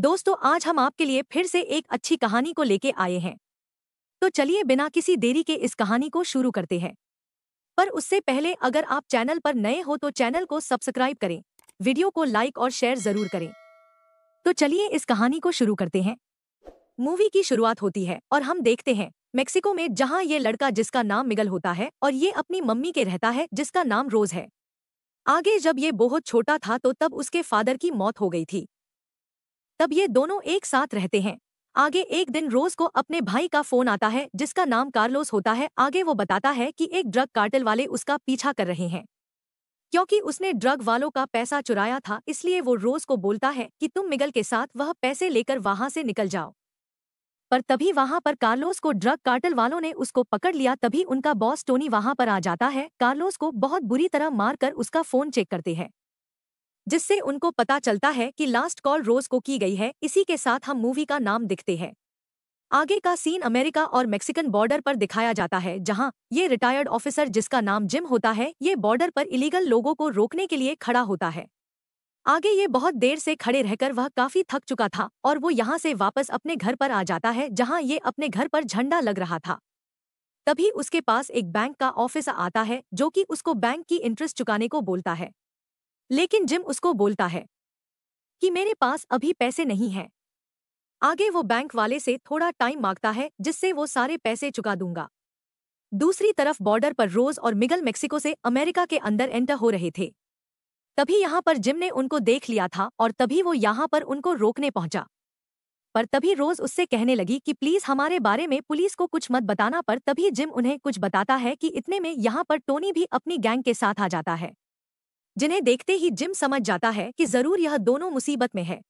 दोस्तों आज हम आपके लिए फिर से एक अच्छी कहानी को लेके आए हैं तो चलिए बिना किसी देरी के इस कहानी को शुरू करते हैं पर उससे पहले अगर आप चैनल पर नए हो तो चैनल को सब्सक्राइब करें वीडियो को लाइक और शेयर जरूर करें तो चलिए इस कहानी को शुरू करते हैं मूवी की शुरुआत होती है और हम देखते हैं मेक्सिको में जहाँ ये लड़का जिसका नाम मिगल होता है और ये अपनी मम्मी के रहता है जिसका नाम रोज है आगे जब ये बहुत छोटा था तो तब उसके फादर की मौत हो गई थी तब ये दोनों एक साथ रहते हैं आगे एक दिन रोज को अपने भाई का फोन आता है जिसका नाम कार्लोस होता है आगे वो बताता है कि एक ड्रग कार्टल वाले उसका पीछा कर रहे हैं क्योंकि उसने ड्रग वालों का पैसा चुराया था इसलिए वो रोज को बोलता है कि तुम मिगल के साथ वह पैसे लेकर वहां से निकल जाओ पर तभी वहां पर कार्लोस को ड्रग कार्टल वालों ने उसको पकड़ लिया तभी उनका बॉस टोनी वहां पर आ जाता है कार्लोस को बहुत बुरी तरह मारकर उसका फोन चेक करते हैं जिससे उनको पता चलता है कि लास्ट कॉल रोज को की गई है इसी के साथ हम मूवी का नाम दिखते हैं आगे का सीन अमेरिका और मेक्सिकन बॉर्डर पर दिखाया जाता है जहां ये रिटायर्ड ऑफिसर जिसका नाम जिम होता है ये बॉर्डर पर इलीगल लोगों को रोकने के लिए खड़ा होता है आगे ये बहुत देर से खड़े रहकर वह काफी थक चुका था और वो यहाँ से वापस अपने घर पर आ जाता है जहाँ ये अपने घर पर झंडा लग रहा था तभी उसके पास एक बैंक का ऑफिस आता है जो कि उसको बैंक की इंटरेस्ट चुकाने को बोलता है लेकिन जिम उसको बोलता है कि मेरे पास अभी पैसे नहीं हैं आगे वो बैंक वाले से थोड़ा टाइम मांगता है जिससे वो सारे पैसे चुका दूंगा दूसरी तरफ बॉर्डर पर रोज और मिगल मेक्सिको से अमेरिका के अंदर एंटर हो रहे थे तभी यहाँ पर जिम ने उनको देख लिया था और तभी वो यहां पर उनको रोकने पहुंचा पर तभी रोज उससे कहने लगी कि प्लीज हमारे बारे में पुलिस को कुछ मत बताना पर तभी जिम उन्हें कुछ बताता है कि इतने में यहां पर टोनी भी अपनी गैंग के साथ आ जाता है जिन्हें देखते ही जिम समझ जाता है कि जरूर यह दोनों मुसीबत में है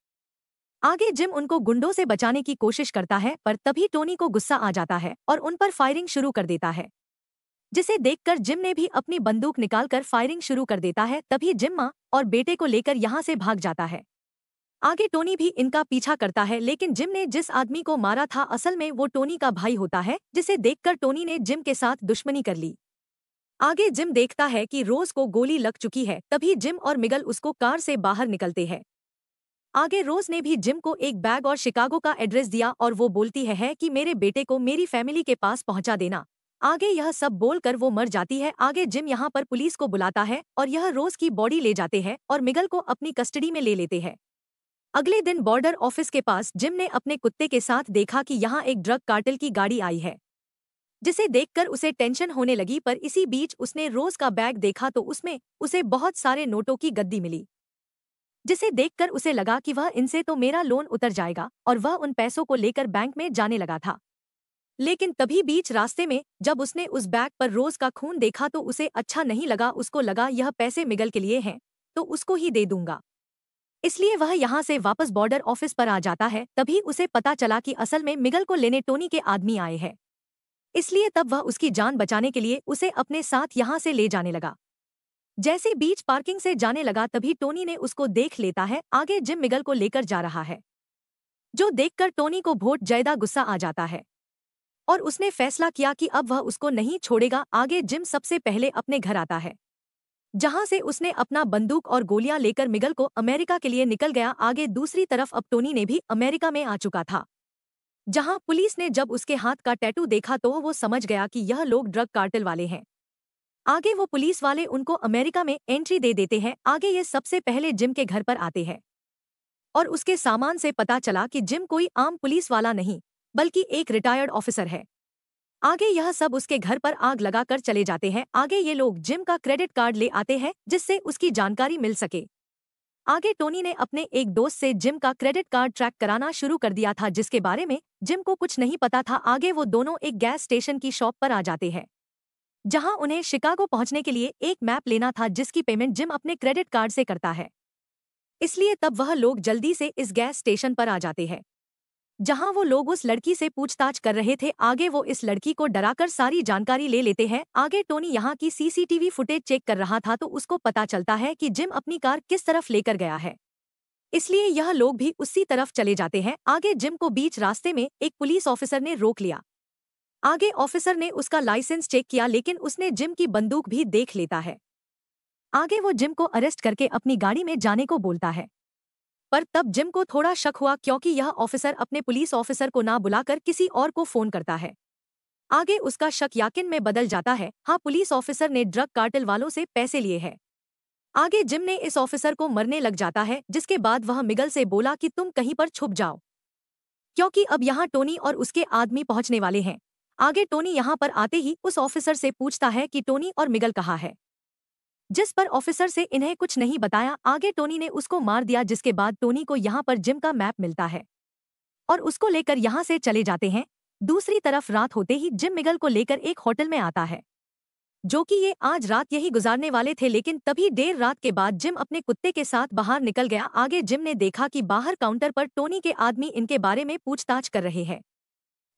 आगे जिम उनको गुंडों से बचाने की कोशिश करता है पर तभी टोनी को गुस्सा आ जाता है और उन पर फायरिंग शुरू कर देता है जिसे देखकर जिम ने भी अपनी बंदूक निकालकर फायरिंग शुरू कर देता है तभी जिम माँ और बेटे को लेकर यहां से भाग जाता है आगे टोनी भी इनका पीछा करता है लेकिन जिम ने जिस आदमी को मारा था असल में वो टोनी का भाई होता है जिसे देखकर टोनी ने जिम के साथ दुश्मनी कर ली आगे जिम देखता है कि रोज को गोली लग चुकी है तभी जिम और मिगल उसको कार से बाहर निकलते हैं आगे रोज ने भी जिम को एक बैग और शिकागो का एड्रेस दिया और वो बोलती है, है कि मेरे बेटे को मेरी फैमिली के पास पहुंचा देना आगे यह सब बोलकर वो मर जाती है आगे जिम यहाँ पर पुलिस को बुलाता है और यह रोज की बॉडी ले जाते हैं और मिगल को अपनी कस्टडी में ले लेते हैं अगले दिन बॉर्डर ऑफिस के पास जिम ने अपने कुत्ते के साथ देखा कि यहाँ एक ड्रग कार्टिल की गाड़ी आई है जिसे देखकर उसे टेंशन होने लगी पर इसी बीच उसने रोज का बैग देखा तो उसमें उसे बहुत सारे नोटों की गद्दी मिली जिसे देखकर उसे लगा कि वह इनसे तो मेरा लोन उतर जाएगा और वह उन पैसों को लेकर बैंक में जाने लगा था लेकिन तभी बीच रास्ते में जब उसने उस बैग पर रोज का खून देखा तो उसे अच्छा नहीं लगा उसको लगा यह पैसे मिगल के लिए हैं तो उसको ही दे दूंगा इसलिए वह यहां से वापस बॉर्डर ऑफिस पर आ जाता है तभी उसे पता चला कि असल में मिगल को लेने टोनी के आदमी आए हैं इसलिए तब वह उसकी जान बचाने के लिए उसे अपने साथ यहां से ले जाने लगा जैसे बीच पार्किंग से जाने लगा तभी टोनी ने उसको देख लेता है आगे जिम मिगल को लेकर जा रहा है जो देखकर टोनी को भोट जयदा गुस्सा आ जाता है और उसने फैसला किया कि अब वह उसको नहीं छोड़ेगा आगे जिम सबसे पहले अपने घर आता है जहां से उसने अपना बंदूक और गोलियां लेकर मिगल को अमेरिका के लिए निकल गया आगे दूसरी तरफ अब टोनी ने भी अमेरिका में आ चुका था जहां पुलिस ने जब उसके हाथ का टैटू देखा तो वो समझ गया कि यह लोग ड्रग कार्टल वाले हैं आगे वो पुलिस वाले उनको अमेरिका में एंट्री दे देते हैं आगे ये सबसे पहले जिम के घर पर आते हैं और उसके सामान से पता चला कि जिम कोई आम पुलिस वाला नहीं बल्कि एक रिटायर्ड ऑफिसर है आगे यह सब उसके घर पर आग लगाकर चले जाते हैं आगे ये लोग जिम का क्रेडिट कार्ड ले आते हैं जिससे उसकी जानकारी मिल सके आगे टोनी ने अपने एक दोस्त से जिम का क्रेडिट कार्ड ट्रैक कराना शुरू कर दिया था जिसके बारे में जिम को कुछ नहीं पता था आगे वो दोनों एक गैस स्टेशन की शॉप पर आ जाते हैं जहां उन्हें शिकागो पहुंचने के लिए एक मैप लेना था जिसकी पेमेंट जिम अपने क्रेडिट कार्ड से करता है इसलिए तब वह लोग जल्दी से इस गैस स्टेशन पर आ जाते हैं जहां वो लोग उस लड़की से पूछताछ कर रहे थे आगे वो इस लड़की को डराकर सारी जानकारी ले लेते हैं आगे टोनी यहाँ की सीसीटीवी फुटेज चेक कर रहा था तो उसको पता चलता है कि जिम अपनी कार किस तरफ लेकर गया है इसलिए यह लोग भी उसी तरफ चले जाते हैं आगे जिम को बीच रास्ते में एक पुलिस ऑफिसर ने रोक लिया आगे ऑफिसर ने उसका लाइसेंस चेक किया लेकिन उसने जिम की बंदूक भी देख लेता है आगे वो जिम को अरेस्ट करके अपनी गाड़ी में जाने को बोलता है पर तब जिम को थोड़ा शक हुआ क्योंकि यह ऑफिसर अपने पुलिस ऑफिसर को ना बुलाकर किसी और को फोन करता है आगे उसका शक याकिन में बदल जाता है हाँ पुलिस ऑफिसर ने ड्रग कार्टल वालों से पैसे लिए हैं आगे जिम ने इस ऑफिसर को मरने लग जाता है जिसके बाद वह मिगल से बोला कि तुम कहीं पर छुप जाओ क्योंकि अब यहाँ टोनी और उसके आदमी पहुंचने वाले हैं आगे टोनी यहाँ पर आते ही उस ऑफिसर से पूछता है कि टोनी और मिगल कहाँ है जिस पर ऑफिसर से इन्हें कुछ नहीं बताया आगे टोनी ने उसको मार दिया जिसके बाद टोनी को यहाँ पर जिम का मैप मिलता है और उसको लेकर यहाँ से चले जाते हैं दूसरी तरफ रात होते ही जिम मिगल को लेकर एक होटल में आता है जो कि ये आज रात यही गुजारने वाले थे लेकिन तभी देर रात के बाद जिम अपने कुत्ते के साथ बाहर निकल गया आगे जिम ने देखा कि बाहर काउंटर पर टोनी के आदमी इनके बारे में पूछताछ कर रहे हैं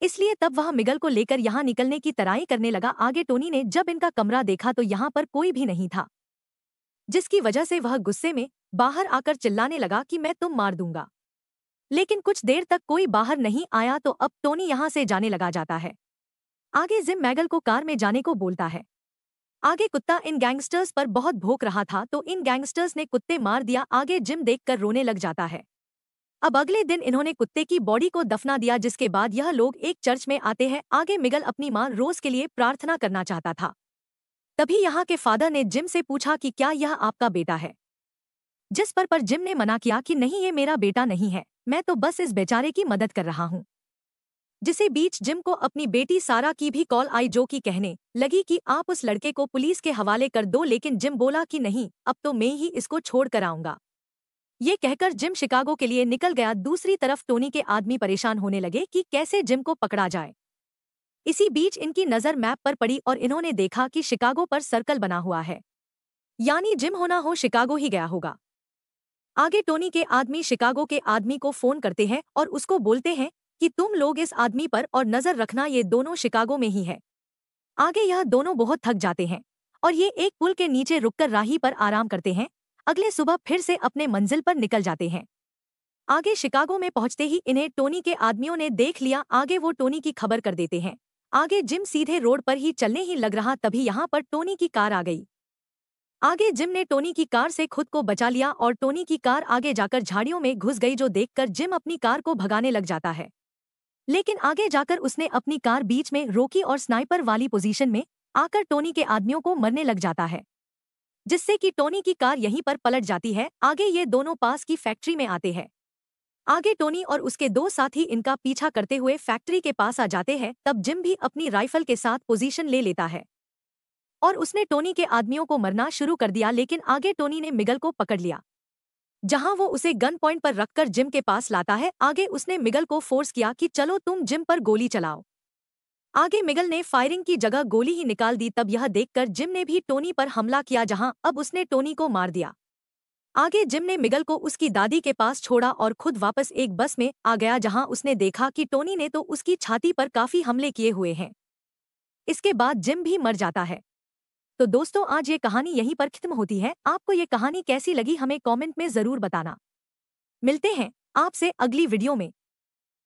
इसलिए तब वह मिगल को लेकर यहाँ निकलने की तराई करने लगा आगे टोनी ने जब इनका कमरा देखा तो यहाँ पर कोई भी नहीं था जिसकी वजह से वह गुस्से में बाहर आकर चिल्लाने लगा कि मैं तुम मार दूंगा लेकिन कुछ देर तक कोई बाहर नहीं आया तो अब टोनी यहां से जाने लगा जाता है आगे जिम मैगल को कार में जाने को बोलता है आगे कुत्ता इन गैंगस्टर्स पर बहुत भोंक रहा था तो इन गैंगस्टर्स ने कुत्ते मार दिया आगे जिम देखकर रोने लग जाता है अब अगले दिन इन्होंने कुत्ते की बॉडी को दफना दिया जिसके बाद यह लोग एक चर्च में आते हैं आगे मिगल अपनी मां रोज के लिए प्रार्थना करना चाहता था तभी यहाँ के फादर ने जिम से पूछा कि क्या यह आपका बेटा है जिस पर पर जिम ने मना किया कि नहीं ये मेरा बेटा नहीं है मैं तो बस इस बेचारे की मदद कर रहा हूँ जिसे बीच जिम को अपनी बेटी सारा की भी कॉल आई जो कि कहने लगी कि आप उस लड़के को पुलिस के हवाले कर दो लेकिन जिम बोला कि नहीं अब तो मैं ही इसको छोड़ कर आऊंगा ये कहकर जिम शिकागो के लिए निकल गया दूसरी तरफ टोनी के आदमी परेशान होने लगे कि कैसे जिम को पकड़ा जाए इसी बीच इनकी नज़र मैप पर पड़ी और इन्होंने देखा कि शिकागो पर सर्कल बना हुआ है यानी जिम होना हो शिकागो ही गया होगा आगे टोनी के आदमी शिकागो के आदमी को फ़ोन करते हैं और उसको बोलते हैं कि तुम लोग इस आदमी पर और नज़र रखना ये दोनों शिकागो में ही है आगे यह दोनों बहुत थक जाते हैं और ये एक पुल के नीचे रुककर राही पर आराम करते हैं अगले सुबह फिर से अपने मंजिल पर निकल जाते हैं आगे शिकागो में पहुंचते ही इन्हें टोनी के आदमियों ने देख लिया आगे वो टोनी की खबर कर देते हैं आगे जिम सीधे रोड पर ही चलने ही लग रहा तभी यहां पर टोनी की कार आ गई आगे जिम ने टोनी की कार से खुद को बचा लिया और टोनी की कार आगे जाकर झाड़ियों में घुस गई जो देखकर जिम अपनी कार को भगाने लग जाता है लेकिन आगे जाकर उसने अपनी कार बीच में रोकी और स्नाइपर वाली पोजीशन में आकर टोनी के आदमियों को मरने लग जाता है जिससे कि टोनी की कार यहीं पर पलट जाती है आगे ये दोनों पास की फैक्ट्री में आते हैं आगे टोनी और उसके दो साथी इनका पीछा करते हुए फैक्ट्री के पास आ जाते हैं तब जिम भी अपनी राइफल के साथ पोजीशन ले लेता है और उसने टोनी के आदमियों को मरना शुरू कर दिया लेकिन आगे टोनी ने मिगल को पकड़ लिया जहां वो उसे गन पॉइंट पर रखकर जिम के पास लाता है आगे उसने मिगल को फोर्स किया कि चलो तुम जिम पर गोली चलाओ आगे मिगल ने फायरिंग की जगह गोली ही निकाल दी तब यह देखकर जिम ने भी टोनी पर हमला किया जहां अब उसने टोनी को मार दिया आगे जिम ने मिगल को उसकी दादी के पास छोड़ा और खुद वापस एक बस में आ गया जहां उसने देखा कि टोनी ने तो उसकी छाती पर काफी हमले किए हुए हैं इसके बाद जिम भी मर जाता है तो दोस्तों आज ये कहानी यहीं पर खत्म होती है आपको ये कहानी कैसी लगी हमें कॉमेंट में जरूर बताना मिलते हैं आपसे अगली वीडियो में